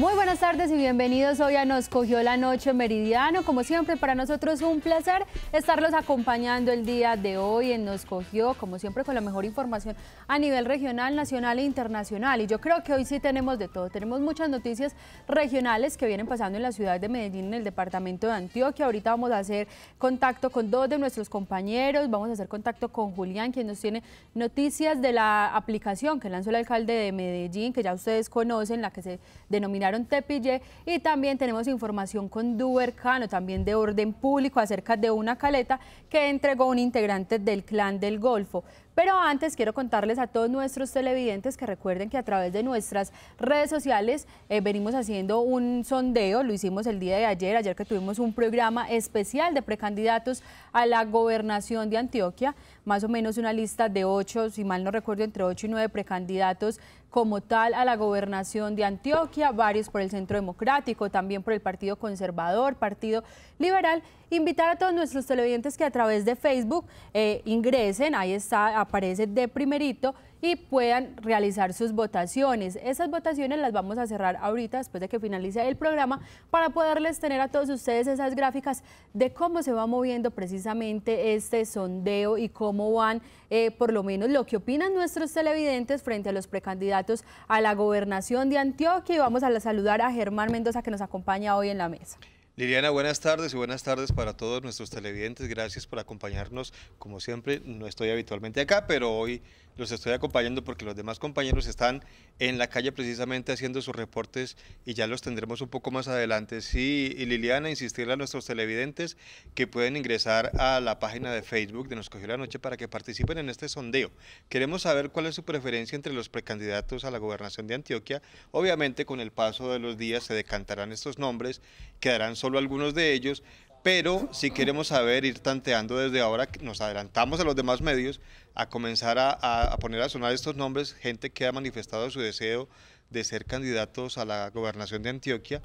Muy buenas tardes y bienvenidos hoy a Nos Cogió la Noche Meridiano. Como siempre, para nosotros un placer estarlos acompañando el día de hoy en Nos Cogió, como siempre, con la mejor información a nivel regional, nacional e internacional. Y yo creo que hoy sí tenemos de todo. Tenemos muchas noticias regionales que vienen pasando en la ciudad de Medellín, en el departamento de Antioquia. Ahorita vamos a hacer contacto con dos de nuestros compañeros, vamos a hacer contacto con Julián, quien nos tiene noticias de la aplicación que lanzó el alcalde de Medellín, que ya ustedes conocen, la que se denominaron Tepille. Y también tenemos información con Duercano, también de orden público, acerca de una Caleta que entregó un integrante del Clan del Golfo. Pero antes quiero contarles a todos nuestros televidentes que recuerden que a través de nuestras redes sociales eh, venimos haciendo un sondeo, lo hicimos el día de ayer, ayer que tuvimos un programa especial de precandidatos a la gobernación de Antioquia, más o menos una lista de ocho, si mal no recuerdo, entre ocho y nueve precandidatos como tal a la gobernación de Antioquia, varios por el Centro Democrático, también por el Partido Conservador, Partido Liberal. Invitar a todos nuestros televidentes que a través de Facebook eh, ingresen, ahí está, aparece de primerito y puedan realizar sus votaciones. Esas votaciones las vamos a cerrar ahorita después de que finalice el programa para poderles tener a todos ustedes esas gráficas de cómo se va moviendo precisamente este sondeo y cómo van eh, por lo menos lo que opinan nuestros televidentes frente a los precandidatos a la gobernación de Antioquia y vamos a saludar a Germán Mendoza que nos acompaña hoy en la mesa. Liliana, buenas tardes y buenas tardes para todos nuestros televidentes. Gracias por acompañarnos. Como siempre, no estoy habitualmente acá, pero hoy los estoy acompañando porque los demás compañeros están en la calle precisamente haciendo sus reportes y ya los tendremos un poco más adelante. Sí, y Liliana, insistirle a nuestros televidentes que pueden ingresar a la página de Facebook de Nos Cogió la Noche para que participen en este sondeo. Queremos saber cuál es su preferencia entre los precandidatos a la gobernación de Antioquia. Obviamente con el paso de los días se decantarán estos nombres, quedarán solo algunos de ellos, pero si queremos saber ir tanteando desde ahora, nos adelantamos a los demás medios a comenzar a, poner a sonar estos nombres, gente que ha manifestado su deseo de ser candidatos a la gobernación de Antioquia.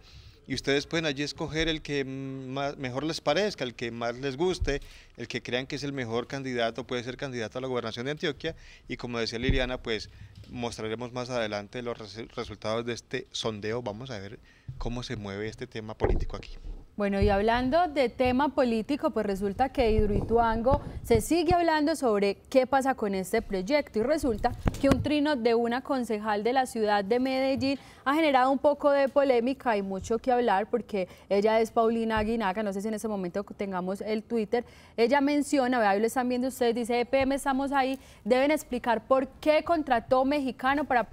Y ustedes pueden allí escoger el que mejor les parezca, el que más les guste, el que crean que es el mejor candidato, puede ser candidato a la gobernación de Antioquia. Y como decía Liliana, pues mostraremos más adelante los resultados de este sondeo. Vamos a ver cómo se mueve este tema político aquí. Bueno, y hablando de tema político, pues resulta que Hidroituango se sigue hablando sobre qué pasa con este proyecto y resulta que un trino de una concejal de la ciudad de Medellín ha generado un poco de polémica y mucho que hablar porque ella es Paulina Aguinaga, no sé si en este momento tengamos el Twitter, ella menciona, vea, ahí lo están viendo ustedes, dice EPM estamos ahí, deben explicar por qué contrató mexicano para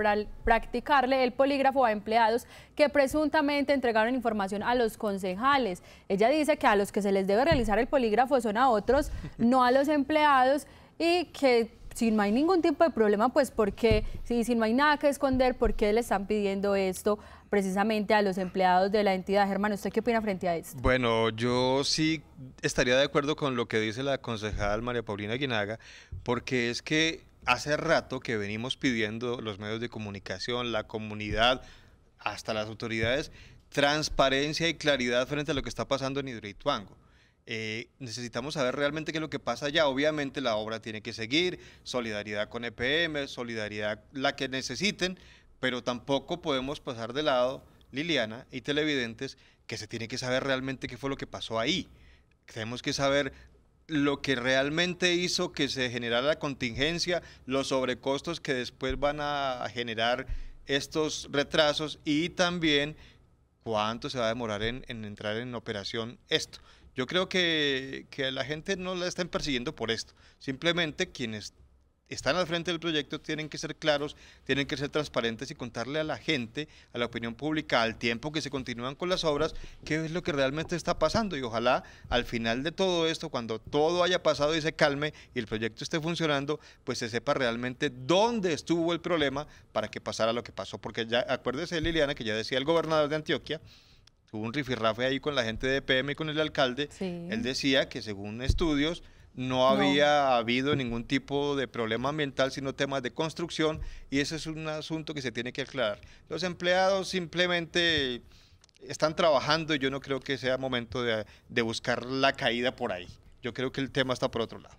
practicarle el polígrafo a empleados que presuntamente entregaron información a los concejales. Ella dice que a los que se les debe realizar el polígrafo son a otros, no a los empleados, y que si no hay ningún tipo de problema, pues porque si, si no hay nada que esconder, ¿por qué le están pidiendo esto precisamente a los empleados de la entidad? Germán, ¿usted qué opina frente a esto? Bueno, yo sí estaría de acuerdo con lo que dice la concejal María Paulina Guinaga, porque es que hace rato que venimos pidiendo los medios de comunicación, la comunidad, hasta las autoridades, transparencia y claridad frente a lo que está pasando en Hidroituango. Eh, necesitamos saber realmente qué es lo que pasa allá. Obviamente la obra tiene que seguir, solidaridad con EPM, solidaridad la que necesiten, pero tampoco podemos pasar de lado, Liliana y televidentes, que se tiene que saber realmente qué fue lo que pasó ahí. Tenemos que saber lo que realmente hizo que se generara la contingencia, los sobrecostos que después van a generar estos retrasos y también cuánto se va a demorar en, entrar en operación esto. Yo creo que, que, la gente no la están persiguiendo por esto. Simplemente quienes están al frente del proyecto tienen que ser claros, tienen que ser transparentes y contarle a la gente, a la opinión pública, al tiempo que se continúan con las obras, qué es lo que realmente está pasando. Y ojalá al final de todo esto, cuando todo haya pasado y se calme y el proyecto esté funcionando, pues se sepa realmente dónde estuvo el problema para que pasara lo que pasó. Porque ya, acuérdese Liliana, que ya decía el gobernador de Antioquia, hubo un rifirrafe ahí con la gente de PM y con el alcalde, él decía que según estudios, no había habido ningún tipo de problema ambiental, sino temas de construcción, y ese es un asunto que se tiene que aclarar. Los empleados simplemente están trabajando y yo no creo que sea momento de buscar la caída por ahí. Yo creo que el tema está por otro lado.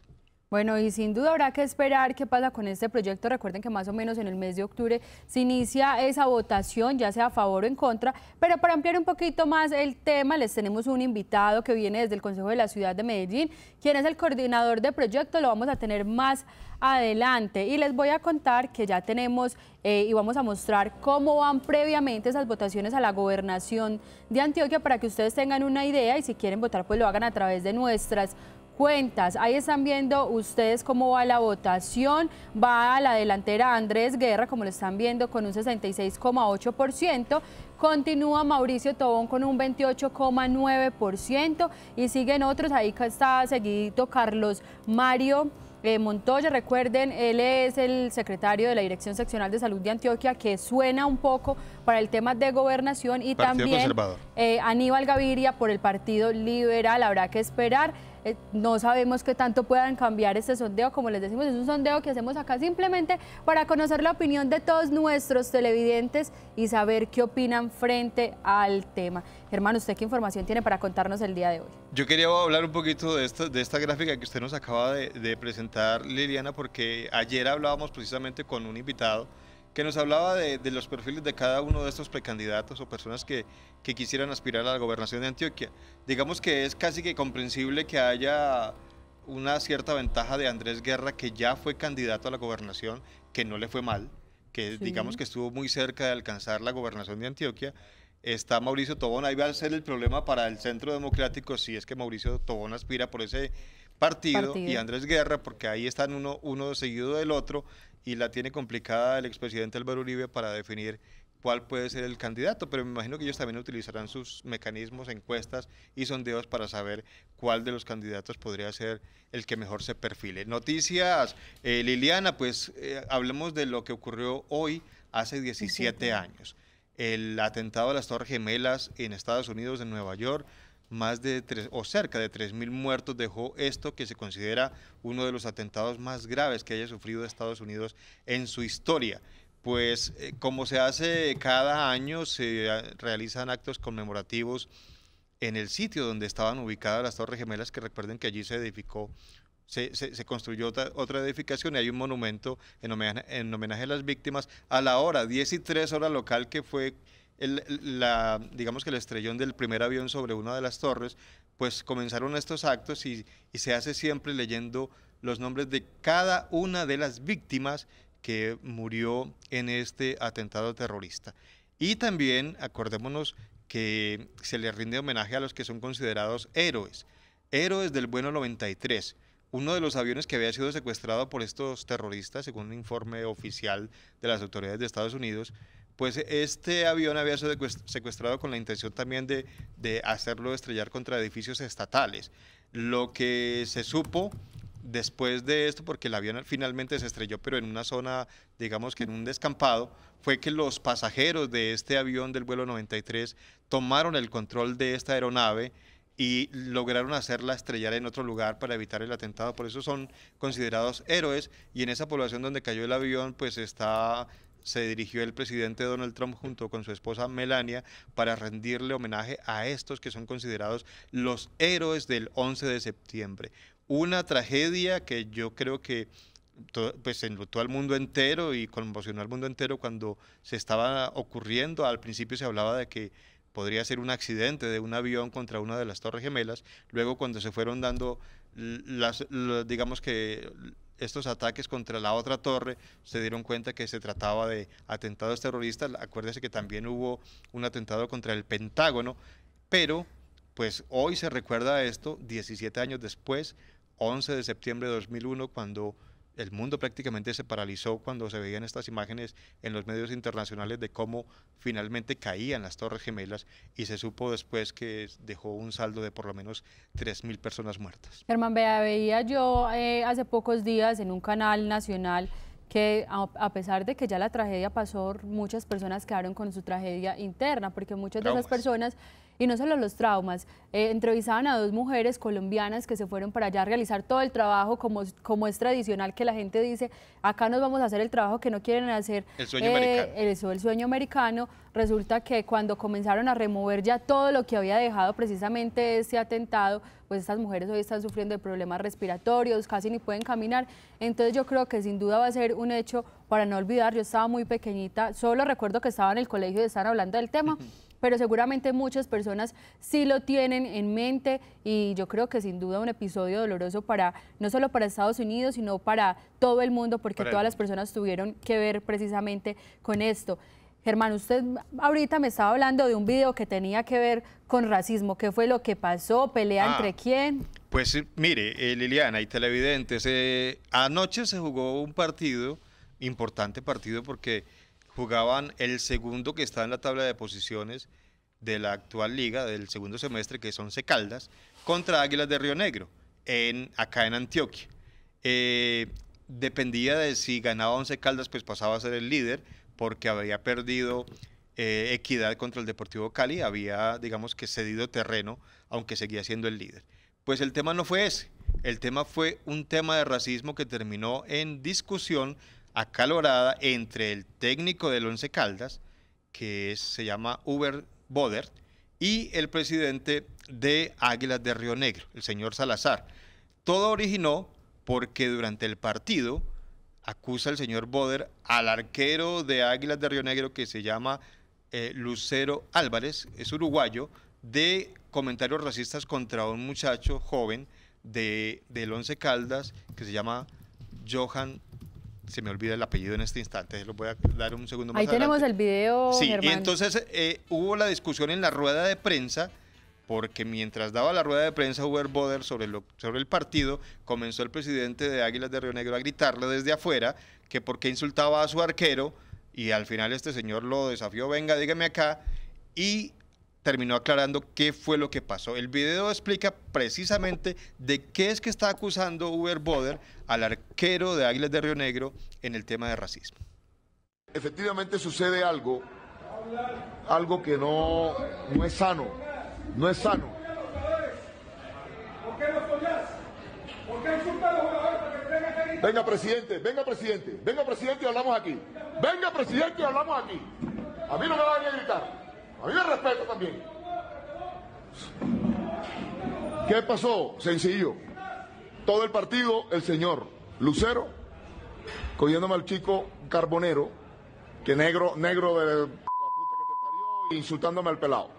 Bueno, y sin duda habrá que esperar qué pasa con este proyecto. Recuerden que más o menos en el mes de octubre se inicia esa votación, ya sea a favor o en contra. Pero para ampliar un poquito más el tema, les tenemos un invitado que viene desde el Consejo de la Ciudad de Medellín, quien es el coordinador de proyecto. Lo vamos a tener más adelante. Y les voy a contar que ya tenemos eh, y vamos a mostrar cómo van previamente esas votaciones a la gobernación de Antioquia para que ustedes tengan una idea y si quieren votar, pues lo hagan a través de nuestras cuentas. Ahí están viendo ustedes cómo va la votación. Va a la delantera Andrés Guerra, como lo están viendo, con un 66,8%. Continúa Mauricio Tobón con un 28,9% y siguen otros. Ahí está seguidito Carlos Mario. Eh, Montoya, recuerden, él es el secretario de la Dirección Seccional de Salud de Antioquia, que suena un poco para el tema de gobernación y también eh, Aníbal Gaviria por el Partido Liberal. Habrá que esperar. Eh, no sabemos qué tanto puedan cambiar este sondeo, como les decimos, es un sondeo que hacemos acá simplemente para conocer la opinión de todos nuestros televidentes y saber qué opinan frente al tema. Germán, ¿usted qué información tiene para contarnos el día de hoy? Yo quería hablar un poquito de, esta gráfica que usted nos acaba de presentar, Liliana, porque ayer hablábamos precisamente con un invitado que nos hablaba de, los perfiles de cada uno de estos precandidatos o personas que, quisieran aspirar a la gobernación de Antioquia. Digamos que es casi que comprensible que haya una cierta ventaja de Andrés Guerra, que ya fue candidato a la gobernación, que no le fue mal, que digamos que estuvo muy cerca de alcanzar la gobernación de Antioquia. Está Mauricio Tobón, ahí va a ser el problema para el Centro Democrático si es que Mauricio Tobón aspira por ese partido, y Andrés Guerra, porque ahí están uno, uno seguido del otro, y la tiene complicada el expresidente Álvaro Uribe para definir cuál puede ser el candidato, pero me imagino que ellos también utilizarán sus mecanismos, encuestas y sondeos para saber cuál de los candidatos podría ser el que mejor se perfile. Noticias, eh, Liliana, pues eh, hablemos de lo que ocurrió hoy hace 17 años. El atentado a las Torres Gemelas en Estados Unidos, en Nueva York, más de tres, o cerca de 3.000 muertos dejó esto que se considera uno de los atentados más graves que haya sufrido Estados Unidos en su historia. Pues eh, como se hace cada año, se ah, realizan actos conmemorativos en el sitio donde estaban ubicadas las Torres Gemelas, que recuerden que allí se edificó se, se, construyó otra, edificación y hay un monumento en homenaje, a las víctimas a la hora, diez y tres hora local, que fue el, la, digamos que el estrellón del primer avión sobre una de las torres, pues comenzaron estos actos y, y se hace siempre leyendo los nombres de cada una de las víctimas que murió en este atentado terrorista. Y también acordémonos que se le rinde homenaje a los que son considerados héroes, héroes del bueno 93. Uno de los aviones que había sido secuestrado por estos terroristas, según un informe oficial de las autoridades de Estados Unidos, pues este avión había sido secuestrado con la intención también de, de, hacerlo estrellar contra edificios estatales. Lo que se supo después de esto, porque el avión finalmente se estrelló, pero en una zona, digamos que en un descampado, fue que los pasajeros de este avión del vuelo 93 tomaron el control de esta aeronave y lograron hacerla estrellar en otro lugar para evitar el atentado. Por eso son considerados héroes y en esa población donde cayó el avión, pues está se dirigió el presidente Donald Trump junto con su esposa Melania para rendirle homenaje a estos que son considerados los héroes del 11 de septiembre. Una tragedia que yo creo que todo, en pues, enlutó al mundo entero y conmocionó al mundo entero cuando se estaba ocurriendo. Al principio se hablaba de que podría ser un accidente de un avión contra una de las Torres Gemelas. Luego cuando se fueron dando las digamos que estos ataques contra la otra torre, se dieron cuenta que se trataba de atentados terroristas. Acuérdese que también hubo un atentado contra el Pentágono, pero pues hoy se recuerda esto, 17 años después, 11 de septiembre de 2001, cuando el mundo prácticamente se paralizó cuando se veían estas imágenes en los medios internacionales de cómo finalmente caían las Torres Gemelas y se supo después que dejó un saldo de por lo menos 3.000 personas muertas. Germán, vea, veía yo eh, hace pocos días en un canal nacional que a, pesar de que ya la tragedia pasó, muchas personas quedaron con su tragedia interna, porque muchas de esas personas y no solo los traumas, eh, entrevistaban a dos mujeres colombianas que se fueron para allá a realizar todo el trabajo como, como es tradicional que la gente dice, acá nos vamos a hacer el trabajo que no quieren hacer. El sueño americano. Eh, el sueño americano. Resulta que cuando comenzaron a remover ya todo lo que había dejado precisamente este atentado, pues estas mujeres hoy están sufriendo de problemas respiratorios, casi ni pueden caminar. Entonces yo creo que sin duda va a ser un hecho para no olvidar. Yo estaba muy pequeñita, solo recuerdo que estaba en el colegio de estar hablando del tema pero seguramente muchas personas sí lo tienen en mente y yo creo que sin duda un episodio doloroso para no solo para Estados Unidos, sino para todo el mundo, porque todas las personas tuvieron que ver precisamente con esto. Germán, usted ahorita me estaba hablando de un video que tenía que ver con racismo. ¿Qué fue lo que pasó? ¿Pelea ah, entre quién? Pues eh, mire, eh, Liliana y televidentes, eh, anoche se jugó un partido, importante partido, porque jugaban el segundo que está en la tabla de posiciones de la actual liga del segundo semestre, que son Caldas, contra Águilas de Río Negro, en, acá en Antioquia. Eh, dependía de si ganaba Once Caldas, pues pasaba a ser el líder, porque había perdido eh, equidad contra el Deportivo Cali, había, digamos que, cedido terreno, aunque seguía siendo el líder. Pues el tema no fue ese, el tema fue un tema de racismo que terminó en discusión acalorada entre el técnico del Once Caldas, que se llama Uber Boder, y el presidente de Águilas de Río Negro, el señor Salazar. Todo originó porque durante el partido acusa el señor Boder al arquero de Águilas de Río Negro que se llama eh, Lucero Álvarez, es uruguayo, de comentarios racistas contra un muchacho joven de, del Once Caldas que se llama Johan se me olvida el apellido en este instante, se lo voy a dar un segundo más. Ahí tenemos el video. Sí, y entonces eh, hubo la discusión en la rueda de prensa, porque mientras daba la rueda de prensa Uber Boder sobre, lo, sobre el partido, comenzó el presidente de Águilas de Río Negro a gritarle desde afuera que por qué insultaba a su arquero, y al final este señor lo desafió, venga, dígame acá, y terminó aclarando qué fue lo que pasó. El video explica precisamente de qué es que está acusando Uber Boder al arquero de Águilas de Río Negro en el tema de racismo. Efectivamente sucede algo, algo que no, es sano, no es sano. Venga, presidente, venga, presidente, venga, presidente, y hablamos aquí. Venga, presidente, y hablamos aquí. A mí no me van a gritar. A mí me respeto también. ¿Qué pasó? Sencillo. Todo el partido, el señor Lucero, cogiéndome al chico Carbonero, que negro, negro de e insultándome al pelado.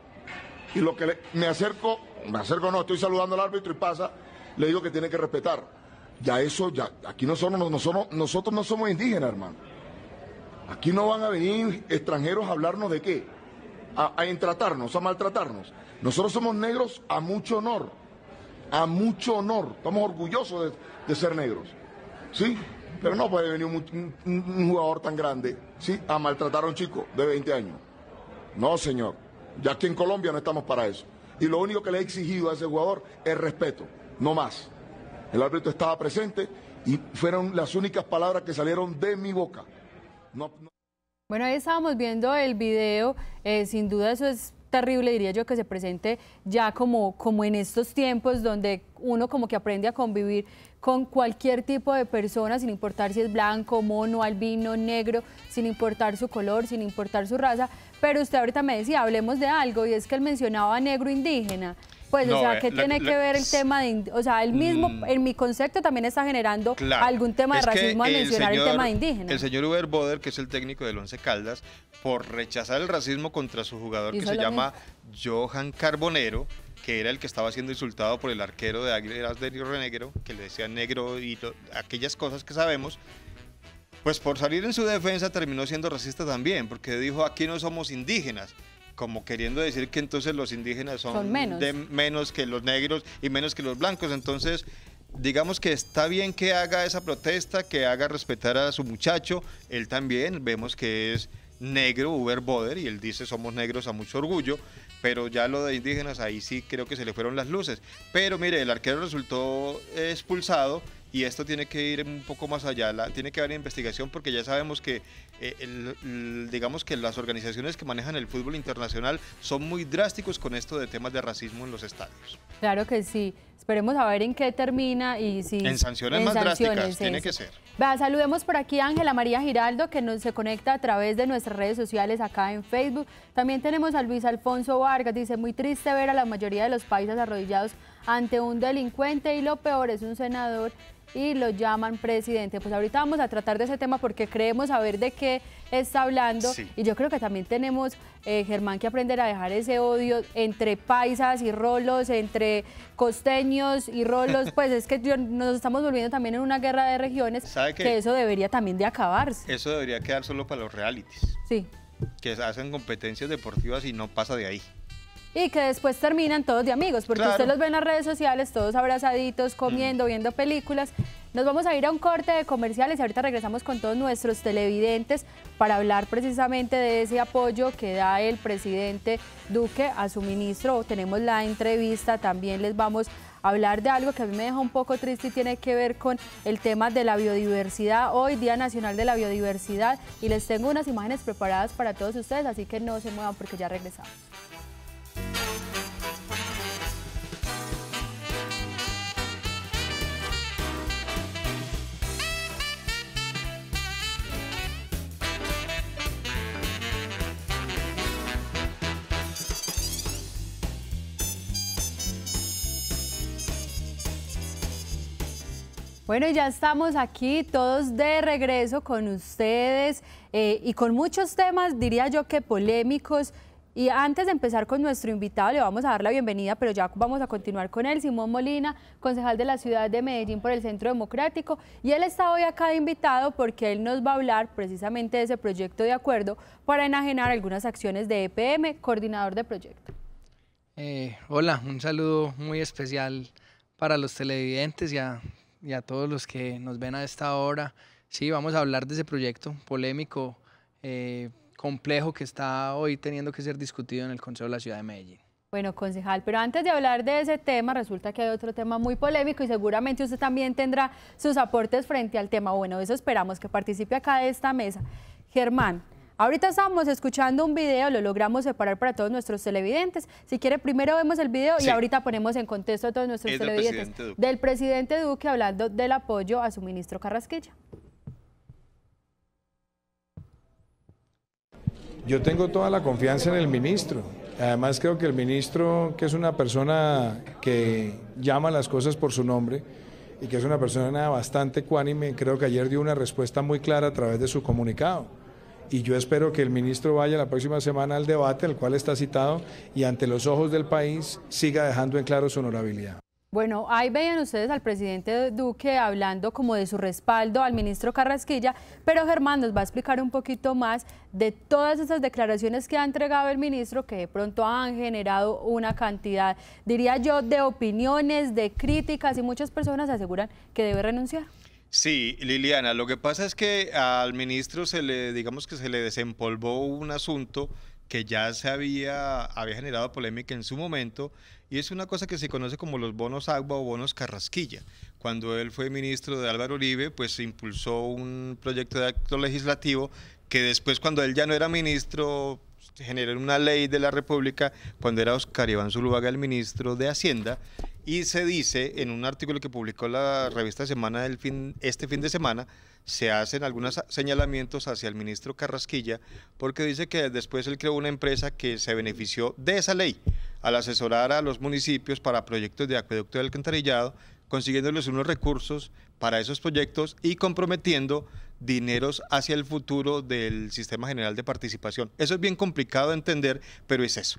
Y lo que me acerco, me acerco no, estoy saludando al árbitro y pasa, le digo que tiene que respetar. Ya eso, ya, aquí nosotros, somos nosotros no somos indígenas, hermano. Aquí no van a venir extranjeros a hablarnos de qué a, a entratarnos, a maltratarnos. Nosotros somos negros a mucho honor, a mucho honor. Estamos orgullosos de, ser negros, ¿sí? Pero no puede venir un, jugador tan grande, ¿sí? A maltratar a un chico de 20 años. No, señor. Ya aquí en Colombia no estamos para eso. Y lo único que le he exigido a ese jugador es respeto, no más. El árbitro estaba presente y fueron las únicas palabras que salieron de mi boca. no... Bueno, ahí estábamos viendo el video, eh, sin duda eso es terrible, diría yo, que se presente ya como, como en estos tiempos donde uno como que aprende a convivir con cualquier tipo de persona, sin importar si es blanco, mono, albino, negro, sin importar su color, sin importar su raza. Pero usted ahorita me decía, hablemos de algo, y es que él mencionaba negro indígena. Pues, o sea, eh, ¿qué tiene que ver el tema de... O sea, él mismo, mm. en mi concepto, también está generando algún tema de racismo al mencionar el tema de indígenas. El señor Uber Boder, que es el técnico del Once Caldas, por rechazar el racismo contra su jugador que se llama Johan Carbonero, que era el que estaba siendo insultado por el arquero de Águilas de Río Negro, que le decía negro y aquellas cosas que sabemos, pues por salir en su defensa terminó siendo racista también, porque dijo aquí no somos indígenas como queriendo decir que entonces los indígenas son, menos. menos que los negros y menos que los blancos. Entonces, digamos que está bien que haga esa protesta, que haga respetar a su muchacho. Él también, vemos que es negro, Uber Boder, y él dice somos negros a mucho orgullo, pero ya lo de indígenas ahí sí creo que se le fueron las luces. Pero mire, el arquero resultó expulsado y esto tiene que ir un poco más allá, tiene que haber investigación porque ya sabemos que, eh, digamos que las organizaciones que manejan el fútbol internacional son muy drásticos con esto de temas de racismo en los estadios. Claro que sí. Esperemos a ver en qué termina y si... En sanciones más drásticas, tiene que ser. saludemos por aquí a Ángela María Giraldo, que nos se conecta a través de nuestras redes sociales acá en Facebook. También tenemos a Luis Alfonso Vargas, dice, muy triste ver a la mayoría de los países arrodillados ante un delincuente y lo peor es un senador y lo llaman presidente. Pues ahorita vamos a tratar de ese tema porque creemos saber de qué está hablando y yo creo que también tenemos, eh, Germán, que aprender a dejar ese odio entre paisas y rolos, entre costeños y rolos, pues es que nos estamos volviendo también en una guerra de regiones ¿Sabe que, que eso debería también de acabarse. Eso debería quedar solo para los realities. Sí. Que hacen competencias deportivas y no pasa de ahí y que después terminan todos de amigos, porque ustedes usted los ven en las redes sociales, todos abrazaditos, comiendo, mm. viendo películas. Nos vamos a ir a un corte de comerciales y ahorita regresamos con todos nuestros televidentes para hablar precisamente de ese apoyo que da el presidente Duque a su ministro. Tenemos la entrevista, también les vamos a hablar de algo que a mí me deja un poco triste y tiene que ver con el tema de la biodiversidad. Hoy, Día Nacional de la Biodiversidad, y les tengo unas imágenes preparadas para todos ustedes, así que no se muevan porque ya regresamos. Bueno, ya estamos aquí todos de regreso con ustedes eh, y con muchos temas, diría yo que polémicos. Y antes de empezar con nuestro invitado, le vamos a dar la bienvenida, pero ya vamos a continuar con él, Simón Molina, concejal de la ciudad de Medellín por el Centro Democrático. Y él está hoy acá invitado porque él nos va a hablar precisamente de ese proyecto de acuerdo para enajenar algunas acciones de EPM, coordinador de proyecto. Eh, hola, un saludo muy especial para los televidentes y y a todos los que nos ven a esta hora. Sí, vamos a hablar de ese proyecto polémico, eh, complejo que está hoy teniendo que ser discutido en el Consejo de la Ciudad de Medellín. Bueno, concejal, pero antes de hablar de ese tema, resulta que hay otro tema muy polémico y seguramente usted también tendrá sus aportes frente al tema. Bueno, eso esperamos que participe acá de esta mesa. Germán, Ahorita estamos escuchando un video, lo logramos separar para todos nuestros televidentes. Si quiere, primero vemos el video y ahorita ponemos en contexto a todos nuestros televidentes del presidente, del Duque hablando del apoyo a su ministro Carrasquilla. Yo tengo toda la confianza en el ministro. Además creo que el ministro, que es una persona que llama las cosas por su nombre y que es una persona bastante cuánime, creo que ayer dio una respuesta muy clara a través de su comunicado y yo espero que el ministro vaya la próxima semana al debate al cual está citado y ante los ojos del país siga dejando en claro su honorabilidad. Bueno, ahí veían ustedes al presidente Duque hablando como de su respaldo al ministro Carrasquilla, pero Germán nos va a explicar un poquito más de todas esas declaraciones que ha entregado el ministro que de pronto han generado una cantidad, diría yo, de opiniones, de críticas y muchas personas aseguran que debe renunciar. Sí, Liliana, lo que pasa es que al ministro se le, digamos que se le desempolvó un asunto que ya se había, había generado polémica en su momento y es una cosa que se conoce como los bonos agua o bonos carrasquilla. Cuando él fue ministro de Álvaro Uribe, pues impulsó un proyecto de acto legislativo que después cuando él ya no era ministro generó una ley de la República cuando era Oscar Iván Zuluaga el ministro de Hacienda y se dice en un artículo que publicó la revista Semana del fin, este fin de semana, se hacen algunos señalamientos hacia el ministro Carrasquilla porque dice que después él creó una empresa que se benefició de esa ley al asesorar a los municipios para proyectos de acueducto y alcantarillado, consiguiéndoles unos recursos para esos proyectos y comprometiendo dineros hacia el futuro del sistema general de participación. Eso es bien complicado de entender, pero es eso.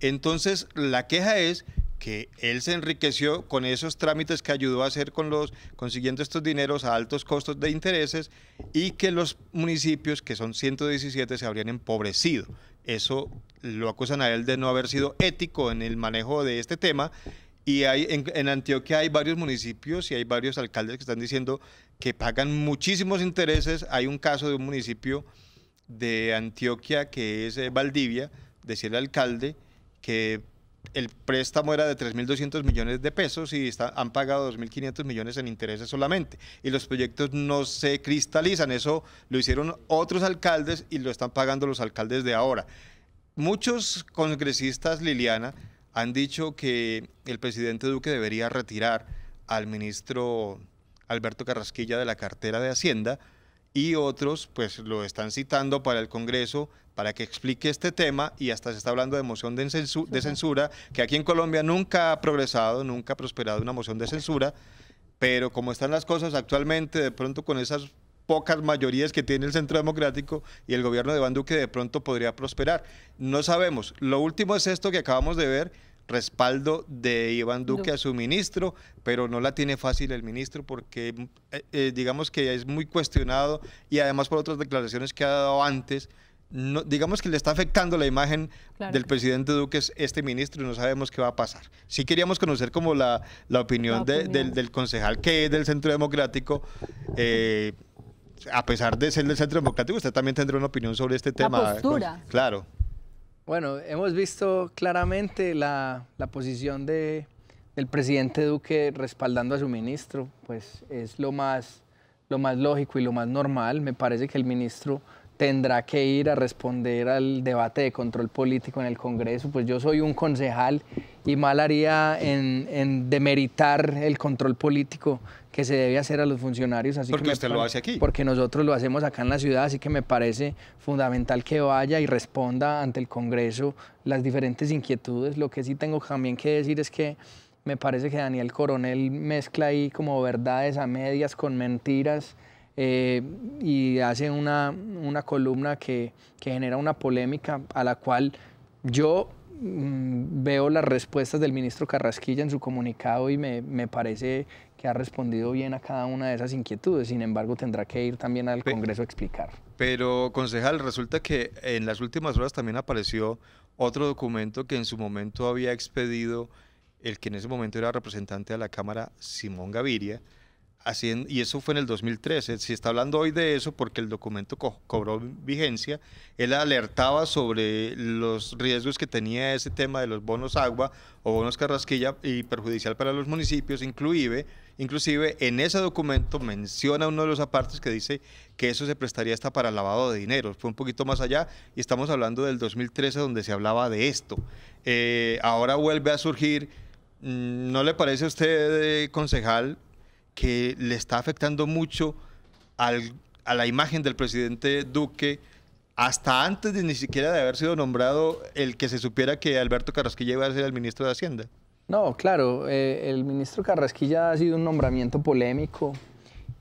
Entonces, la queja es que él se enriqueció con esos trámites que ayudó a hacer con los consiguiendo estos dineros a altos costos de intereses y que los municipios que son 117 se habrían empobrecido. Eso lo acusan a él de no haber sido ético en el manejo de este tema y hay en, en Antioquia hay varios municipios y hay varios alcaldes que están diciendo que pagan muchísimos intereses. Hay un caso de un municipio de Antioquia, que es eh, Valdivia, decía el alcalde que el préstamo era de 3.200 millones de pesos y han pagado 2.500 millones en intereses solamente. Y los proyectos no se cristalizan. Eso lo hicieron otros alcaldes y lo están pagando los alcaldes de ahora. Muchos congresistas, Liliana, han dicho que el presidente Duque debería retirar al ministro Alberto Carrasquilla de la cartera de Hacienda, y otros pues lo están citando para el Congreso para que explique este tema y hasta se está hablando de moción de, censura, que aquí en Colombia nunca ha progresado, nunca ha prosperado una moción de censura, pero como están las cosas actualmente, de pronto con esas pocas mayorías que tiene el Centro Democrático y el gobierno de Banduque de pronto podría prosperar. No sabemos. Lo último es esto que acabamos de ver respaldo de Iván Duque a su ministro, pero no la tiene fácil el ministro porque eh, eh, digamos que es muy cuestionado y además por otras declaraciones que ha dado antes. No, digamos que le está afectando la imagen del presidente Duque, este ministro, y no sabemos qué va a pasar. Sí queríamos conocer como la, opinión, del, concejal que es del Centro Democrático. Eh, a pesar de ser del Centro Democrático, usted también tendrá una opinión sobre este tema. Claro. Bueno, hemos visto claramente la, posición de, del presidente Duque respaldando a su ministro, pues es lo más, lo más lógico y lo más normal. Me parece que el ministro tendrá que ir a responder al debate de control político en el Congreso, pues yo soy un concejal y mal haría en, demeritar el control político que se debe hacer a los funcionarios. Así porque usted lo hace aquí. Porque nosotros lo hacemos acá en la ciudad, así que me parece fundamental que vaya y responda ante el Congreso las diferentes inquietudes. Lo que sí tengo también que decir es que me parece que Daniel Coronel mezcla ahí como verdades a medias con mentiras eh, y hace una, columna que, genera una polémica a la cual yo mm, veo las respuestas del ministro Carrasquilla en su comunicado y me, me, parece que ha respondido bien a cada una de esas inquietudes. Sin embargo, tendrá que ir también al Congreso a explicar. Pero, concejal, resulta que en las últimas horas también apareció otro documento que en su momento había expedido el que en ese momento era representante de la Cámara, Simón Gaviria, y eso fue en el 2013, si está hablando hoy de eso porque el documento cobró vigencia, él alertaba sobre los riesgos que tenía ese tema de los bonos agua o bonos carrasquilla y perjudicial para los municipios, inclusive, inclusive en ese documento menciona uno de los apartes que dice que eso se prestaría hasta para lavado de dinero, fue un poquito más allá y estamos hablando del 2013 donde se hablaba de esto. Eh, ahora vuelve a surgir... Mm, ¿No le parece a usted, eh, concejal, que le está afectando mucho a la imagen del presidente Duque hasta antes de ni siquiera de haber sido nombrado el que se supiera que Alberto Carrasquilla iba a ser el ministro de Hacienda. No, claro, eh, el ministro Carrasquilla ha sido un nombramiento polémico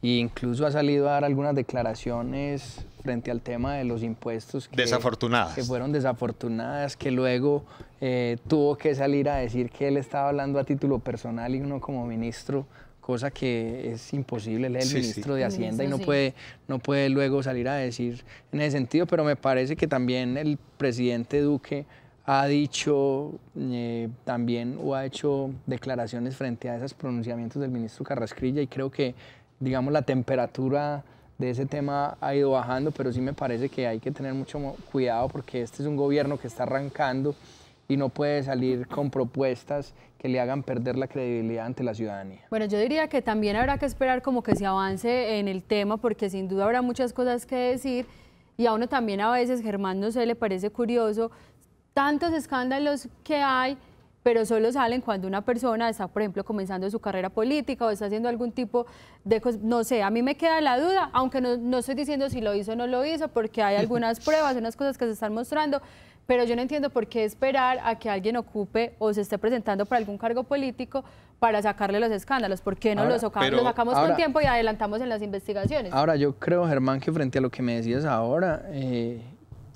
e incluso ha salido a dar algunas declaraciones frente al tema de los impuestos. Que, desafortunadas. Que fueron desafortunadas, que luego eh, tuvo que salir a decir que él estaba hablando a título personal y no como ministro cosa que es imposible, él es el ministro de mm, Hacienda y no puede, no puede luego salir a decir en ese sentido, pero me parece que también el presidente Duque ha dicho eh, también o ha hecho declaraciones frente a esos pronunciamientos del ministro carrascrilla y creo que, digamos, la temperatura de ese tema ha ido bajando, pero sí me parece que hay que tener mucho cuidado porque este es un gobierno que está arrancando y no puede salir con propuestas que le hagan perder la credibilidad ante la ciudadanía. Bueno, yo diría que también habrá que esperar como que se avance en el tema porque sin duda habrá muchas cosas que decir y a uno también a veces, Germán, no sé, le parece curioso tantos escándalos que hay pero solo salen cuando una persona está, por ejemplo, comenzando su carrera política o está haciendo algún tipo de cosas. No sé, a mí me queda la duda, aunque no, no estoy diciendo si lo hizo o no lo hizo, porque hay algunas pruebas, unas cosas que se están mostrando, pero yo no entiendo por qué esperar a que alguien ocupe o se esté presentando para algún cargo político para sacarle los escándalos. ¿Por qué no los, sacamos, con tiempo y adelantamos en las investigaciones? Ahora, yo creo, Germán, que frente a lo que me decías ahora, eh,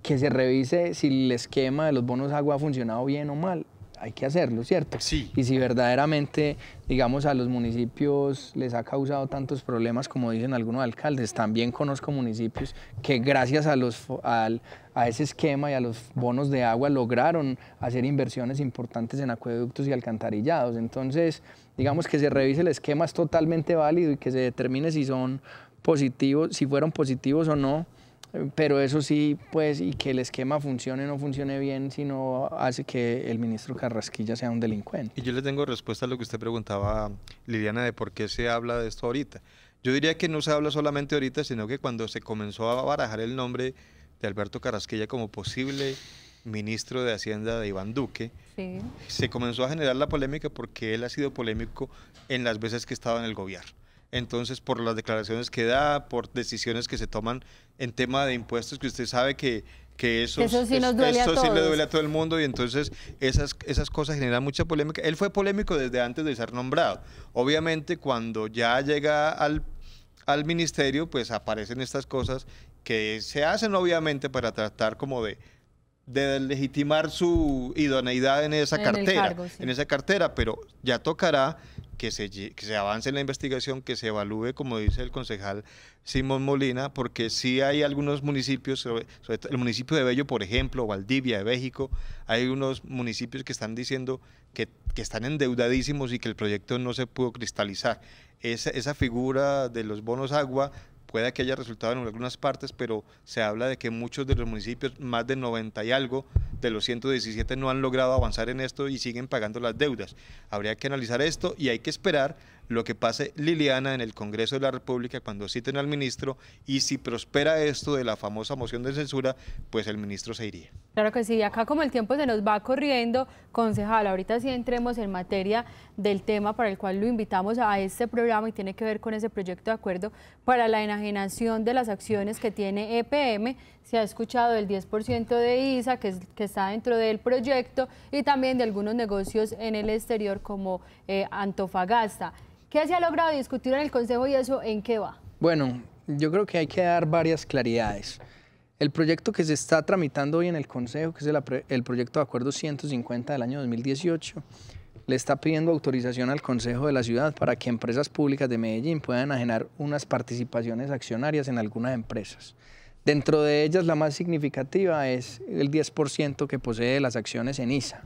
que se revise si el esquema de los bonos agua ha funcionado bien o mal hay que hacerlo, ¿cierto? Sí. Y si verdaderamente, digamos, a los municipios les ha causado tantos problemas como dicen algunos alcaldes, también conozco municipios que gracias a, los, a ese esquema y a los bonos de agua lograron hacer inversiones importantes en acueductos y alcantarillados. Entonces, digamos que se revise el esquema es totalmente válido y que se determine si son positivos, si fueron positivos o no pero eso sí, pues, y que el esquema funcione o no funcione bien, sino hace que el ministro Carrasquilla sea un delincuente. Y yo le tengo respuesta a lo que usted preguntaba, Liliana, de por qué se habla de esto ahorita. Yo diría que no se habla solamente ahorita, sino que cuando se comenzó a barajar el nombre de Alberto Carrasquilla como posible ministro de Hacienda de Iván Duque, se comenzó a generar la polémica porque él ha sido polémico en las veces que estaba en el gobierno. Entonces, por las declaraciones que da, por decisiones que se toman en tema de impuestos, que usted sabe que, eso sí nos duele sí le duele a todo el mundo y entonces esas, esas cosas generan mucha polémica. Él fue polémico desde antes de ser nombrado. Obviamente, cuando ya llega al, al ministerio, pues aparecen estas cosas que se hacen obviamente para tratar como de legitimar su idoneidad en esa cartera, en esa cartera, pero ya tocará que se, avance en la investigación, que se evalúe, como dice el concejal Simón Molina, porque sí hay algunos municipios, el municipio de Bello, por ejemplo, Valdivia, de México, hay unos municipios que están diciendo que, están endeudadísimos y que el proyecto no se pudo cristalizar. esa figura de los bonos agua Puede que haya resultado en algunas partes, pero se habla de que muchos de los municipios, más de 90 y algo de los 117, no han logrado avanzar en esto y siguen pagando las deudas. Habría que analizar esto y hay que esperar lo que pase Liliana en el Congreso de la República cuando citen al ministro y si prospera esto de la famosa moción de censura, pues el ministro se iría. Claro que sí, acá como el tiempo se nos va corriendo, concejal, ahorita sí entremos en materia del tema para el cual lo invitamos a este programa y tiene que ver con ese proyecto de acuerdo para la enajenación de las acciones que tiene EPM. Se ha escuchado el 10% de ISA que, que, está dentro del proyecto y también de algunos negocios en el exterior como eh, Antofagasta. ¿Qué se ha logrado discutir en el Consejo y eso en qué va? Bueno, yo creo que hay que dar varias claridades. El proyecto que se está tramitando hoy en el Consejo, que es el, el proyecto de acuerdo 150 del año 2018, le está pidiendo autorización al Consejo de la Ciudad para que empresas públicas de Medellín puedan ajenar unas participaciones accionarias en algunas empresas. Dentro de ellas, la más significativa es el 10% que posee las acciones en ISA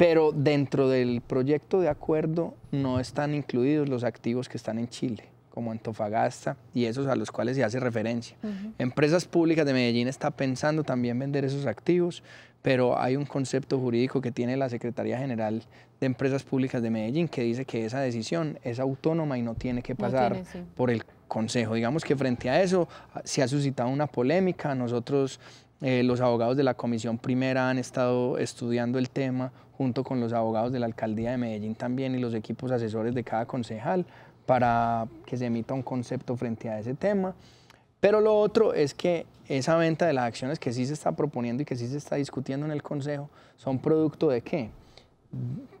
pero dentro del proyecto de acuerdo no están incluidos los activos que están en Chile como Antofagasta y esos a los cuales se hace referencia. Empresas Públicas de Medellín está pensando también vender esos activos, pero hay un concepto jurídico que tiene la Secretaría General de Empresas Públicas de Medellín que dice que esa decisión es autónoma y no tiene que pasar por el Consejo. Digamos que frente a eso ah, se ha suscitado una polémica. Nosotros, eh, los abogados de la Comisión Primera, han estado estudiando el tema junto con los abogados de la alcaldía de Medellín también y los equipos asesores de cada concejal para que se emita un concepto frente a ese tema. Pero lo otro es que esa venta de las acciones que sí se está proponiendo y que sí se está discutiendo en el Consejo son producto de qué?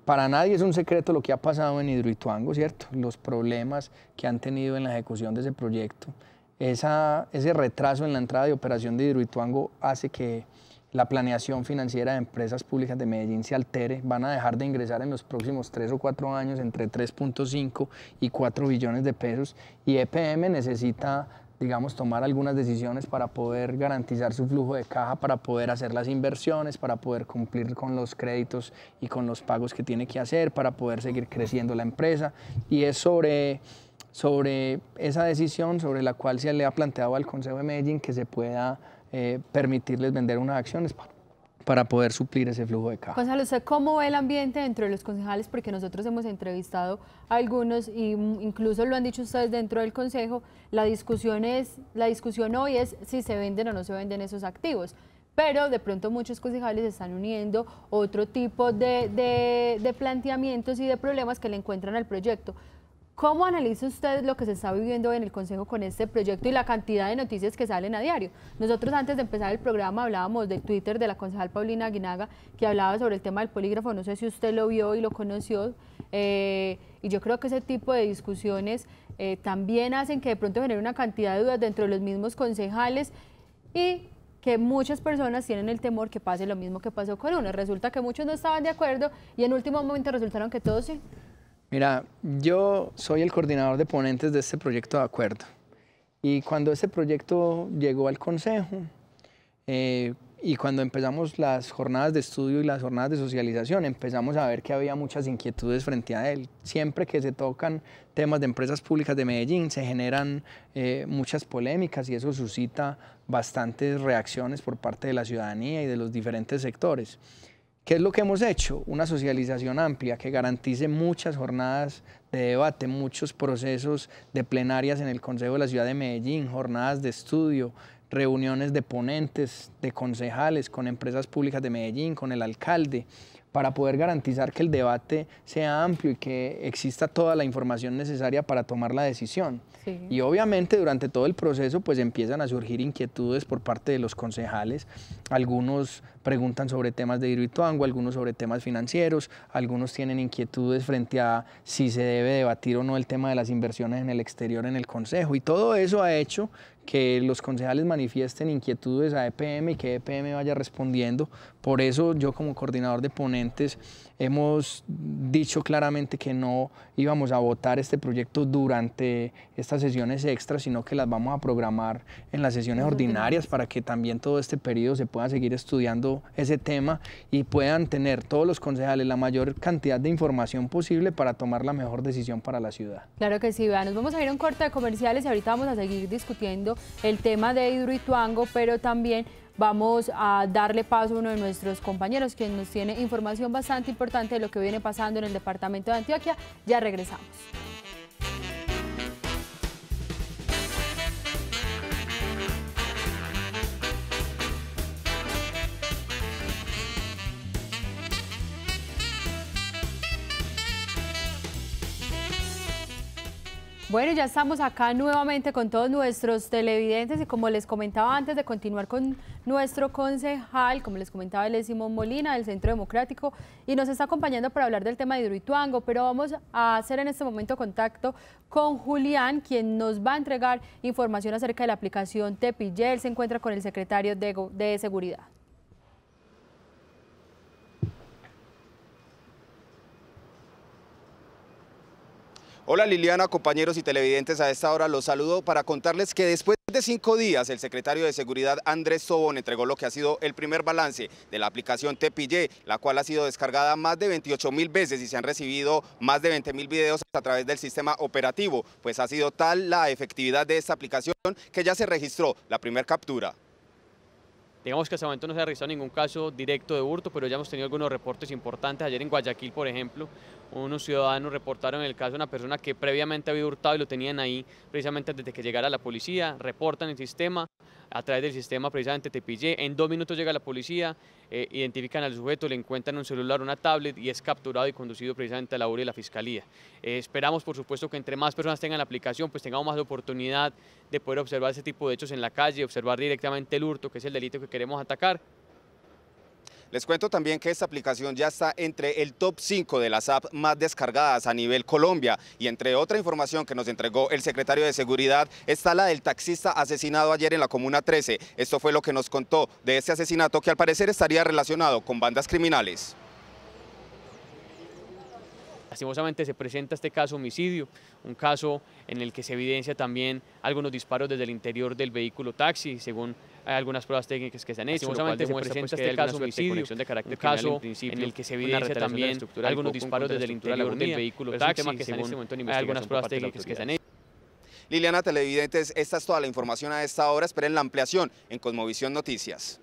Para nadie es un secreto lo que ha pasado en Hidroituango, ¿cierto? Los problemas que han tenido en la ejecución de ese proyecto. ese retraso en la entrada de operación de Hidroituango hace que la planeación financiera de empresas públicas de Medellín se altere, van a dejar de ingresar en los próximos tres o cuatro años entre 3.5 y 4 billones de pesos y EPM necesita digamos, tomar algunas decisiones para poder garantizar su flujo de caja, para poder hacer las inversiones, para poder cumplir con los créditos y con los pagos que tiene que hacer, para poder seguir creciendo la empresa. Y es sobre, sobre esa decisión sobre la cual se le ha planteado al Consejo de Medellín que se pueda eh, permitirles vender unas acciones para, para poder suplir ese flujo de caja. Gonzalo, cómo ve el ambiente dentro de los concejales? Porque nosotros hemos entrevistado a algunos e incluso lo han dicho ustedes dentro del consejo, la discusión, es, la discusión hoy es si se venden o no se venden esos activos pero de pronto muchos concejales están uniendo otro tipo de, planteamientos y de problemas que le encuentran al proyecto. ¿Cómo analiza usted lo que se está viviendo en el Consejo con este proyecto y la cantidad de noticias que salen a diario? Nosotros antes de empezar el programa hablábamos del Twitter de la concejal Paulina Aguinaga que hablaba sobre el tema del polígrafo, no sé si usted lo vio y lo conoció, eh, y yo creo que ese tipo de discusiones eh, también hacen que de pronto genere una cantidad de dudas dentro de los mismos concejales y que muchas personas tienen el temor que pase lo mismo que pasó con uno. Resulta que muchos no estaban de acuerdo y en último momento resultaron que todos sí. Mira, yo soy el coordinador de ponentes de este proyecto de acuerdo. Y cuando ese proyecto llegó al Consejo eh, y cuando empezamos las jornadas de estudio y las jornadas de socialización, empezamos a ver que había muchas inquietudes frente a él. Siempre que se tocan temas de empresas públicas de Medellín, se generan eh, muchas polémicas y eso suscita bastantes reacciones por parte de la ciudadanía y de los diferentes sectores. ¿Qué es lo que hemos hecho? Una socialización amplia que garantice muchas jornadas de debate, muchos procesos de plenarias en el Consejo de la Ciudad de Medellín, jornadas de estudio, reuniones de ponentes, de concejales, con empresas públicas de Medellín, con el alcalde, para poder garantizar que el debate sea amplio y que exista toda la información necesaria para tomar la decisión. Y obviamente durante todo el proceso pues empiezan a surgir inquietudes por parte de los concejales. Algunos preguntan sobre temas de Hidroituango, algunos sobre temas financieros, algunos tienen inquietudes frente a si se debe debatir o no el tema de las inversiones en el exterior en el Consejo. Y todo eso ha hecho que los concejales manifiesten inquietudes a EPM y que EPM vaya respondiendo. Por eso yo como coordinador de ponentes hemos dicho claramente que no íbamos a votar este proyecto durante estas sesiones extras, sino que las vamos a programar en las sesiones ordinarias para que también todo este periodo se pueda seguir estudiando ese tema y puedan tener todos los concejales la mayor cantidad de información posible para tomar la mejor decisión para la ciudad. Claro que sí, nos vamos a ir a un corte de comerciales y ahorita vamos a seguir discutiendo el tema de Hidroituango, pero también vamos a darle paso a uno de nuestros compañeros, quien nos tiene información bastante importante de lo que viene pasando en el departamento de Antioquia. Ya regresamos. Bueno, ya estamos acá nuevamente con todos nuestros televidentes y como les comentaba antes de continuar con nuestro concejal, como les comentaba, el Molina del Centro Democrático y nos está acompañando para hablar del tema de Hidroituango, pero vamos a hacer en este momento contacto con Julián, quien nos va a entregar información acerca de la aplicación Y Él se encuentra con el secretario de Seguridad. Hola Liliana, compañeros y televidentes, a esta hora los saludo para contarles que después de cinco días, el secretario de Seguridad Andrés Sobón entregó lo que ha sido el primer balance de la aplicación tpg la cual ha sido descargada más de 28 mil veces y se han recibido más de 20 mil videos a través del sistema operativo, pues ha sido tal la efectividad de esta aplicación que ya se registró la primera captura. Digamos que hasta el momento no se ha registrado ningún caso directo de hurto, pero ya hemos tenido algunos reportes importantes. Ayer en Guayaquil, por ejemplo, unos ciudadanos reportaron el caso de una persona que previamente había hurtado y lo tenían ahí precisamente desde que llegara la policía, reportan el sistema, a través del sistema precisamente te pillé, en dos minutos llega la policía, eh, identifican al sujeto, le encuentran un celular, una tablet y es capturado y conducido precisamente a la URI de la Fiscalía. Eh, esperamos por supuesto que entre más personas tengan la aplicación, pues tengamos más oportunidad de poder observar ese tipo de hechos en la calle, observar directamente el hurto, que es el delito que queremos atacar. Les cuento también que esta aplicación ya está entre el top 5 de las apps más descargadas a nivel Colombia y entre otra información que nos entregó el secretario de Seguridad está la del taxista asesinado ayer en la Comuna 13. Esto fue lo que nos contó de este asesinato que al parecer estaría relacionado con bandas criminales. Lastimosamente se presenta este caso homicidio, un caso en el que se evidencia también algunos disparos desde el interior del vehículo taxi, según algunas pruebas técnicas que se han hecho. Lastimosamente se presenta pues, este caso homicidio, carácter un caso en, el que se evidencia también algunos disparos desde el interior del vehículo taxi, que según este algunas pruebas técnicas que se han hecho. Liliana Televidentes, esta es toda la información a esta hora. Esperen la ampliación en Cosmovisión Noticias.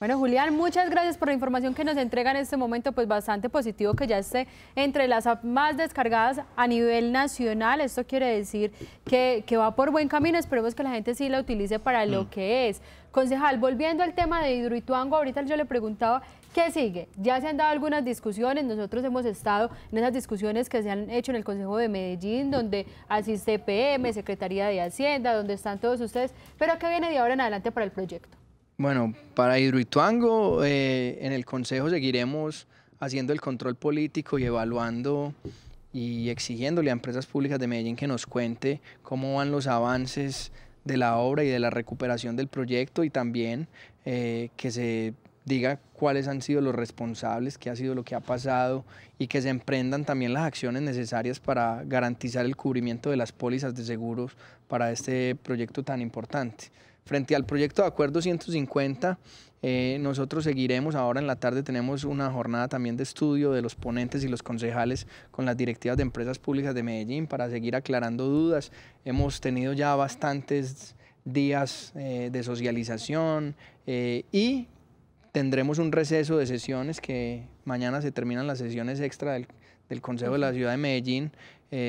Bueno, Julián, muchas gracias por la información que nos entrega en este momento, pues bastante positivo que ya esté entre las más descargadas a nivel nacional. Esto quiere decir que, va por buen camino, esperemos que la gente sí la utilice para lo mm. que es. Concejal, volviendo al tema de Hidroituango, ahorita yo le preguntaba, ¿qué sigue? Ya se han dado algunas discusiones, nosotros hemos estado en esas discusiones que se han hecho en el Consejo de Medellín, donde asiste PM, Secretaría de Hacienda, donde están todos ustedes, pero ¿qué viene de ahora en adelante para el proyecto? Bueno, para Hidroituango, eh, en el Consejo seguiremos haciendo el control político y evaluando y exigiéndole a empresas públicas de Medellín que nos cuente cómo van los avances de la obra y de la recuperación del proyecto y también eh, que se diga cuáles han sido los responsables, qué ha sido lo que ha pasado y que se emprendan también las acciones necesarias para garantizar el cubrimiento de las pólizas de seguros para este proyecto tan importante. Frente al proyecto de acuerdo 150, eh, nosotros seguiremos, ahora en la tarde tenemos una jornada también de estudio de los ponentes y los concejales con las directivas de empresas públicas de Medellín para seguir aclarando dudas. Hemos tenido ya bastantes días eh, de socialización eh, y tendremos un receso de sesiones que mañana se terminan las sesiones extra del, del Consejo de la Ciudad de Medellín,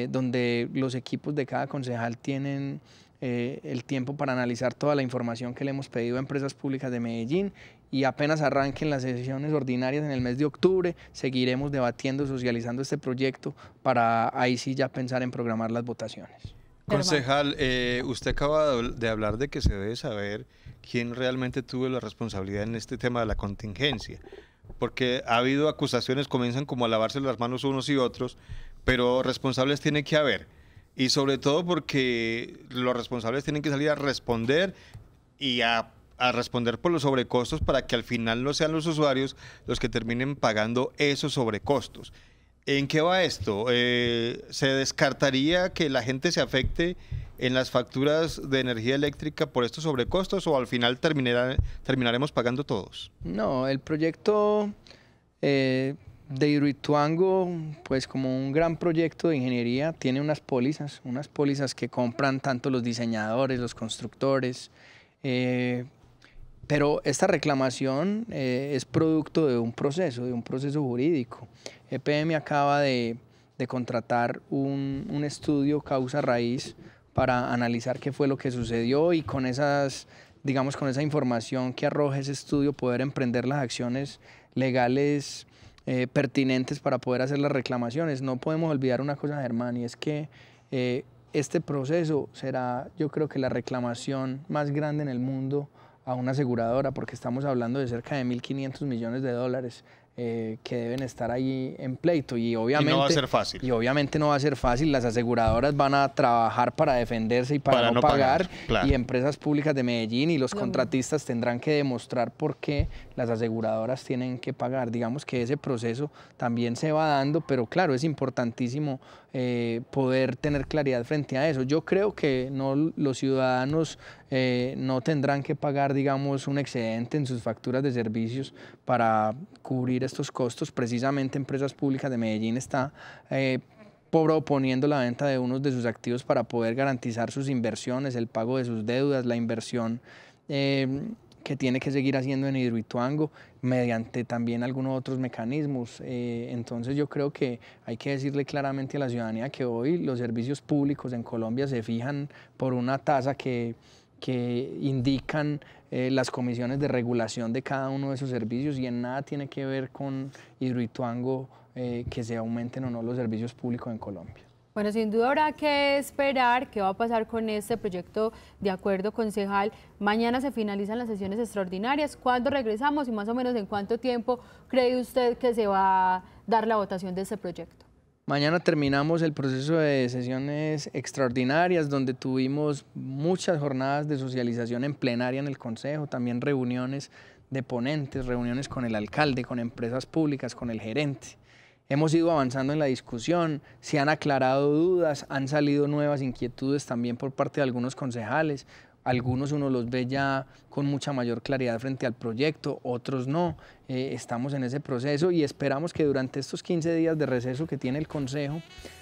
donde los equipos de cada concejal tienen eh, el tiempo para analizar toda la información que le hemos pedido a empresas públicas de Medellín y apenas arranquen las sesiones ordinarias en el mes de octubre, seguiremos debatiendo, socializando este proyecto para ahí sí ya pensar en programar las votaciones. Concejal, eh, usted acaba de hablar de que se debe saber quién realmente tuvo la responsabilidad en este tema de la contingencia, porque ha habido acusaciones, comienzan como a lavarse las manos unos y otros, pero responsables tiene que haber y sobre todo porque los responsables tienen que salir a responder y a, responder por los sobrecostos para que al final no sean los usuarios los que terminen pagando esos sobrecostos. ¿En qué va esto? Eh, ¿Se descartaría que la gente se afecte en las facturas de energía eléctrica por estos sobrecostos o al final terminaremos pagando todos? No, el proyecto eh, de Hidroituango, pues como un gran proyecto de ingeniería, tiene unas pólizas, unas pólizas que compran tanto los diseñadores, los constructores, eh, pero esta reclamación eh, es producto de un proceso, de un proceso jurídico. EPM acaba de, contratar un, estudio causa-raíz para analizar qué fue lo que sucedió y con esas digamos, con esa información que arroja ese estudio, poder emprender las acciones legales eh, pertinentes para poder hacer las reclamaciones. No podemos olvidar una cosa, Germán, y es que eh, este proceso será, yo creo que la reclamación más grande en el mundo a una aseguradora, porque estamos hablando de cerca de 1.500 millones de dólares eh, que deben estar ahí en pleito. Y obviamente. Y no va a ser fácil. obviamente no va a ser fácil. Las aseguradoras van a trabajar para defenderse y para, no, pagar. Y empresas públicas de Medellín y los contratistas tendrán que demostrar por qué las aseguradoras tienen que pagar. Digamos que ese proceso también se va dando, pero claro, es importantísimo eh, poder tener claridad frente a eso. Yo creo que no, los ciudadanos eh, no tendrán que pagar, digamos, un excedente en sus facturas de servicios para cubrir estos costos. Precisamente Empresas Públicas de Medellín está... Eh, proponiendo la venta de unos de sus activos para poder garantizar sus inversiones, el pago de sus deudas, la inversión que tiene que seguir haciendo en Hidroituango mediante también algunos otros mecanismos. Eh, entonces yo creo que hay que decirle claramente a la ciudadanía que hoy los servicios públicos en Colombia se fijan por una tasa que, indican eh, las comisiones de regulación de cada uno de esos servicios y en nada tiene que ver con Hidroituango eh, que se aumenten o no los servicios públicos en Colombia. Bueno, sin duda habrá que esperar qué va a pasar con este proyecto de acuerdo concejal. Mañana se finalizan las sesiones extraordinarias. ¿Cuándo regresamos y más o menos en cuánto tiempo cree usted que se va a dar la votación de este proyecto? Mañana terminamos el proceso de sesiones extraordinarias donde tuvimos muchas jornadas de socialización en plenaria en el Consejo, también reuniones de ponentes, reuniones con el alcalde, con empresas públicas, con el gerente. Hemos ido avanzando en la discusión, se han aclarado dudas, han salido nuevas inquietudes también por parte de algunos concejales. Algunos uno los ve ya con mucha mayor claridad frente al proyecto, otros no. Eh, estamos en ese proceso y esperamos que durante estos 15 días de receso que tiene el Consejo,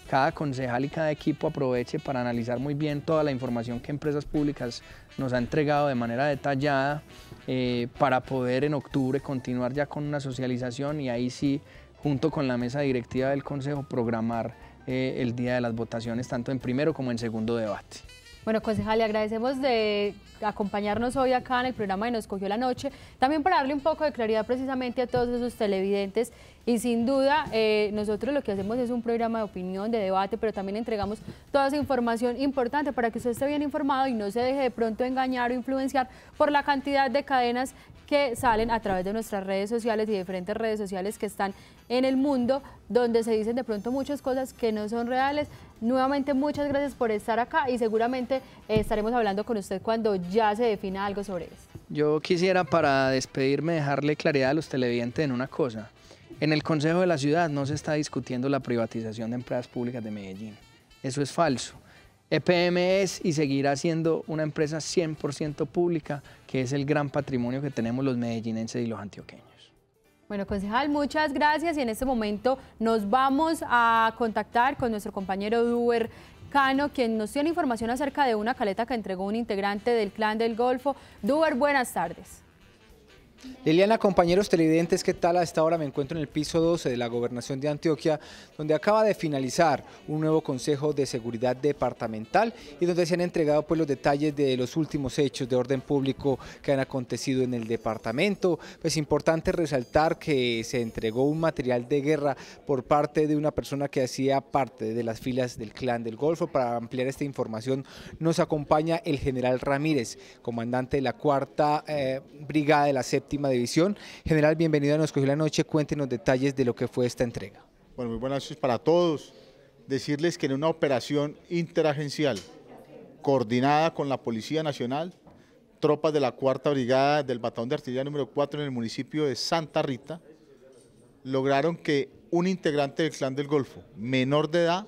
cada concejal y cada equipo aproveche para analizar muy bien toda la información que empresas públicas nos ha entregado de manera detallada eh, para poder en octubre continuar ya con una socialización y ahí sí junto con la mesa directiva del Consejo, programar eh, el día de las votaciones, tanto en primero como en segundo debate. Bueno, concejal, le agradecemos de acompañarnos hoy acá en el programa de nos cogió la noche, también para darle un poco de claridad precisamente a todos esos televidentes y sin duda eh, nosotros lo que hacemos es un programa de opinión, de debate, pero también entregamos toda esa información importante para que usted esté bien informado y no se deje de pronto engañar o influenciar por la cantidad de cadenas que salen a través de nuestras redes sociales y diferentes redes sociales que están en el mundo, donde se dicen de pronto muchas cosas que no son reales. Nuevamente muchas gracias por estar acá y seguramente eh, estaremos hablando con usted cuando ya se defina algo sobre esto. Yo quisiera para despedirme dejarle claridad a los televidentes en una cosa. En el Consejo de la Ciudad no se está discutiendo la privatización de empresas públicas de Medellín. Eso es falso. EPM es y seguirá siendo una empresa 100% pública, que es el gran patrimonio que tenemos los medellinenses y los antioqueños. Bueno, concejal, muchas gracias y en este momento nos vamos a contactar con nuestro compañero Duber Cano, quien nos tiene información acerca de una caleta que entregó un integrante del Clan del Golfo. Duber, buenas tardes. Liliana, compañeros televidentes, ¿qué tal? A esta hora me encuentro en el piso 12 de la Gobernación de Antioquia, donde acaba de finalizar un nuevo Consejo de Seguridad Departamental y donde se han entregado pues, los detalles de los últimos hechos de orden público que han acontecido en el departamento. Es pues, importante resaltar que se entregó un material de guerra por parte de una persona que hacía parte de las filas del Clan del Golfo. Para ampliar esta información nos acompaña el general Ramírez, comandante de la Cuarta eh, Brigada de la CEP división. General, bienvenido a Nos Cogió la Noche, cuéntenos detalles de lo que fue esta entrega. Bueno, muy buenas noches para todos. Decirles que en una operación interagencial coordinada con la Policía Nacional, tropas de la Cuarta Brigada del Batallón de Artillería número 4 en el municipio de Santa Rita, lograron que un integrante del Clan del Golfo, menor de edad,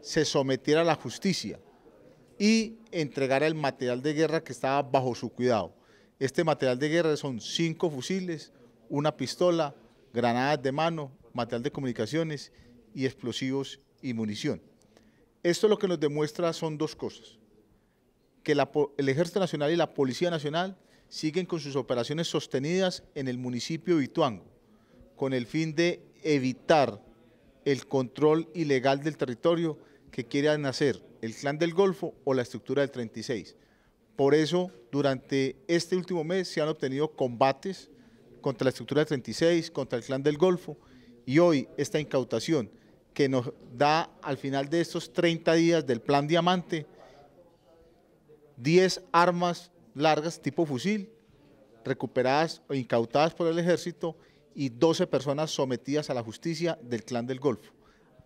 se sometiera a la justicia y entregara el material de guerra que estaba bajo su cuidado. Este material de guerra son cinco fusiles, una pistola, granadas de mano, material de comunicaciones y explosivos y munición. Esto lo que nos demuestra son dos cosas. Que el Ejército Nacional y la Policía Nacional siguen con sus operaciones sostenidas en el municipio de Ituango, con el fin de evitar el control ilegal del territorio que quiere hacer el Clan del Golfo o la estructura del 36. Por eso, durante este último mes se han obtenido combates contra la estructura de 36, contra el clan del Golfo, y hoy esta incautación que nos da al final de estos 30 días del plan Diamante 10 armas largas tipo fusil recuperadas o incautadas por el ejército y 12 personas sometidas a la justicia del clan del Golfo.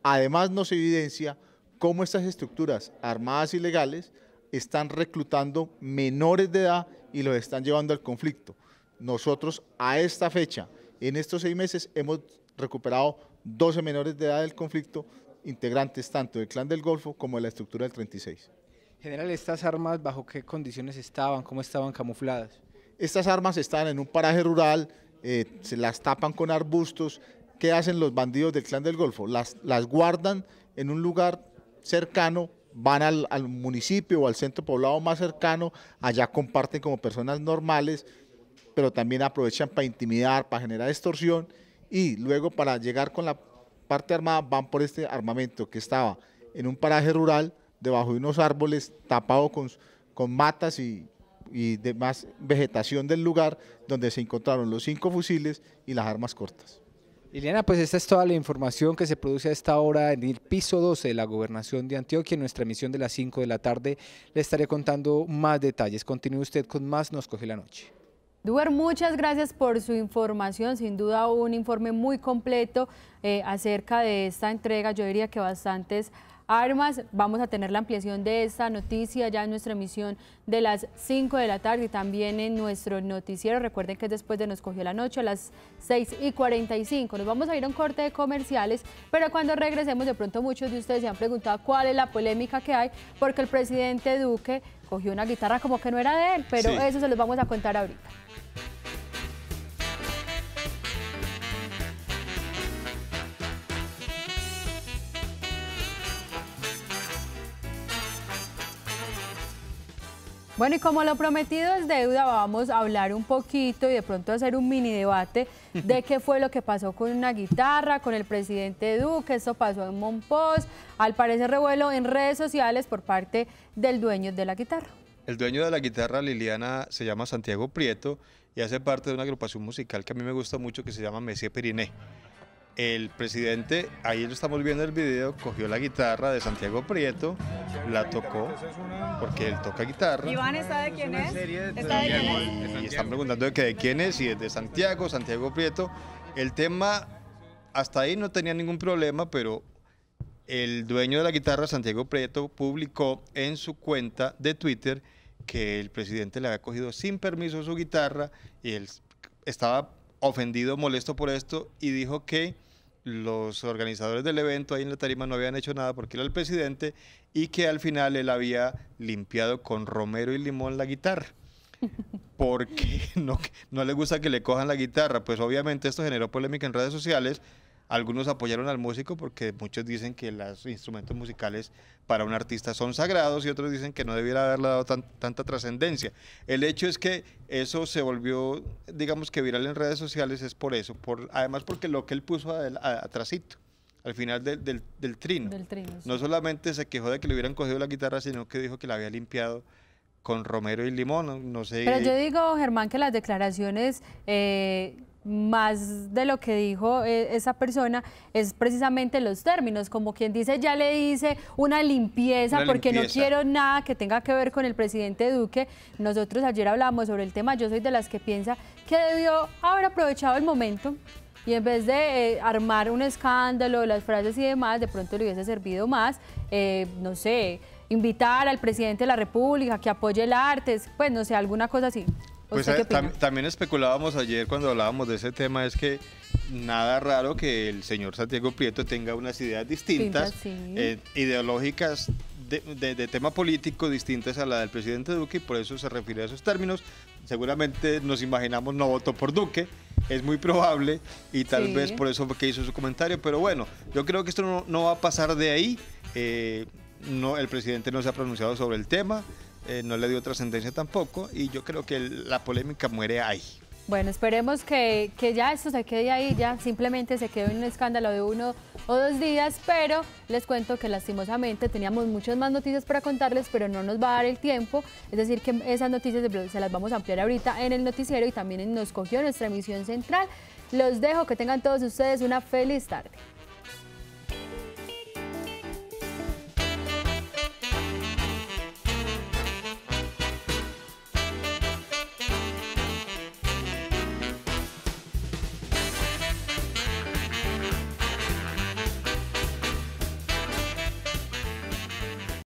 Además nos evidencia cómo estas estructuras armadas ilegales están reclutando menores de edad y los están llevando al conflicto. Nosotros a esta fecha, en estos seis meses, hemos recuperado 12 menores de edad del conflicto, integrantes tanto del Clan del Golfo como de la estructura del 36. General, ¿estas armas bajo qué condiciones estaban? ¿Cómo estaban camufladas? Estas armas estaban en un paraje rural, eh, se las tapan con arbustos. ¿Qué hacen los bandidos del Clan del Golfo? Las, las guardan en un lugar cercano van al, municipio o al centro poblado más cercano, allá comparten como personas normales, pero también aprovechan para intimidar, para generar extorsión y luego para llegar con la parte armada van por este armamento que estaba en un paraje rural, debajo de unos árboles, tapado con, con matas y, y demás vegetación del lugar donde se encontraron los cinco fusiles y las armas cortas. Liliana, pues esta es toda la información que se produce a esta hora en el piso 12 de la Gobernación de Antioquia. En nuestra emisión de las 5 de la tarde le estaré contando más detalles. Continúe usted con más Nos Coge la Noche. Duber, muchas gracias por su información, sin duda un informe muy completo eh, acerca de esta entrega, yo diría que bastantes armas. Vamos a tener la ampliación de esta noticia ya en nuestra emisión de las 5 de la tarde y también en nuestro noticiero. Recuerden que es después de Nos Cogió la Noche a las 6 y 45. Nos vamos a ir a un corte de comerciales, pero cuando regresemos de pronto muchos de ustedes se han preguntado cuál es la polémica que hay porque el presidente Duque cogió una guitarra como que no era de él, pero eso se los vamos a contar ahorita. Bueno, y como lo prometido es deuda, vamos a hablar un poquito y de pronto hacer un mini debate de qué fue lo que pasó con una guitarra, con el presidente Duque, esto pasó en Monpós, al parecer revuelo en redes sociales por parte del dueño de la guitarra. El dueño de la guitarra, Liliana, se llama Santiago Prieto y hace parte de una agrupación musical que a mí me gusta mucho que se llama Messier Periné el presidente, ahí lo estamos viendo el video, cogió la guitarra de Santiago Prieto, la tocó, porque él toca guitarra. Iván, ¿está de quién es? de quién es? Y están preguntando de, quién es, y es de Santiago, Santiago Prieto. El tema, hasta ahí no tenía ningún problema, pero el dueño de la guitarra, Santiago Prieto, publicó en su cuenta de Twitter que el presidente le había cogido sin permiso su guitarra y él estaba ofendido, molesto por esto y dijo que los organizadores del evento ahí en la tarima no habían hecho nada porque era el presidente y que al final él había limpiado con romero y limón la guitarra. Porque no, no le gusta que le cojan la guitarra. Pues obviamente esto generó polémica en redes sociales algunos apoyaron al músico porque muchos dicen que los instrumentos musicales para un artista son sagrados y otros dicen que no debiera haberle dado tanta trascendencia. El hecho es que eso se volvió, digamos que viral en redes sociales es por eso, por, además porque lo que él puso atrásito al final del, del, trino. No solamente se quejó de que le hubieran cogido la guitarra, sino que dijo que la había limpiado con romero y limón, no, sé. Pero yo digo, Germán, que las declaraciones eh, más de lo que dijo eh, esa persona es precisamente los términos, como quien dice, ya le hice una limpieza porque no quiero nada que tenga que ver con el presidente Duque. Nosotros ayer hablamos sobre el tema, yo soy de las que piensa que debió haber aprovechado el momento y en vez de eh, armar un escándalo, las frases y demás, de pronto le hubiese servido más, eh, no sé, invitar al presidente de la República que apoye el arte, pues no sé, alguna cosa así. Pues eh, también especulábamos ayer cuando hablábamos de ese tema, es que nada raro que el señor Santiago Prieto tenga unas ideas distintas, eh, ideológicas de, tema político distintas a la del presidente Duque y por eso se refiere a esos términos. Seguramente nos imaginamos no votó por Duque, es muy probable y tal vez por eso que hizo su comentario, pero bueno, yo creo que esto no, va a pasar de ahí. Eh, no, el presidente no se ha pronunciado sobre el tema, eh, no le dio trascendencia tampoco y yo creo que la polémica muere ahí. Bueno, esperemos que, que, ya esto se quede ahí, ya simplemente se quedó en un escándalo de uno o dos días, pero les cuento que lastimosamente teníamos muchas más noticias para contarles, pero no nos va a dar el tiempo, es decir que esas noticias se las vamos a ampliar ahorita en el noticiero y también nos cogió nuestra emisión central. Los dejo, que tengan todos ustedes una feliz tarde.